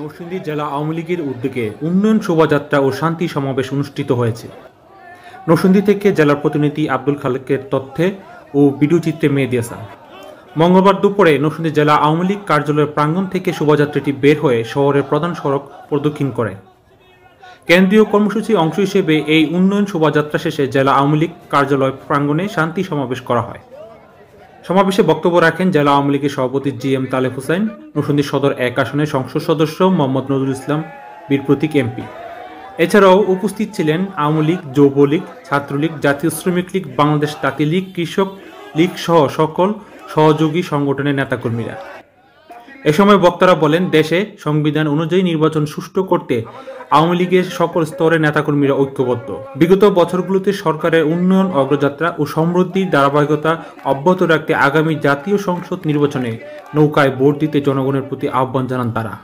নরসিংদী জেলা আওয়ামী লীগের উদ্যোগে উন্নয়ন শোভাযাত্রা ও শান্তি সমাবেশ অনুষ্ঠিত হয়েছে নরসিংদী থেকে জেলার প্রতিনিধি আব্দুল খালেকের তথ্যে ও ভিডিওচিত্রে মেয়ে দিয়েছে মঙ্গলবার দুপুরে নরসিংদী জেলা আওয়ামী লীগ কার্যালয়ের প্রাঙ্গণ থেকে শোভাযাত্রাটি বের হয়ে শহরের প্রধান সড়ক প্রদক্ষিণ করে কেন্দ্রীয় কর্মসূচির অংশ হিসেবে এই উন্নয়ন শোভাযাত্রা শেষে জেলা আওয়ামী লীগ কার্যালয় প্রাঙ্গণে শান্তি সমাবেশ করা হয় সমাবেশে বক্তব্য রাখেন জেলা আওয়ামী লীগের সভাপতি জি এম তালেব হোসেন নরসিংদী সদর এক আসনের সংসদ সদস্য মোহাম্মদ নজরুল ইসলাম বীর প্রতীক এমপি এছাড়াও উপস্থিত ছিলেন আওয়ামী লীগ যৌবলীগ ছাত্রলীগ জাতীয় শ্রমিক লীগ বাংলাদেশ তাঁতি লীগ কৃষক লীগ সহ সকল সহযোগী সংগঠনের নেতাকর্মীরা এ সময় বক্তারা বলেন দেশে সংবিধান অনুযায়ী নির্বাচন সুষ্ঠু করতে আওয়ামী লীগের সকল স্তরের নেতাকর্মীরা ঐক্যবদ্ধ বিগত বছরগুলোতে সরকারের উন্নয়ন অগ্রযাত্রা ও সমৃদ্ধির ধারাবাহিকতা অব্যাহত রাখতে আগামী জাতীয় সংসদ নির্বাচনে নৌকায় ভোট দিতে জনগণের প্রতি আহ্বান জানান তারা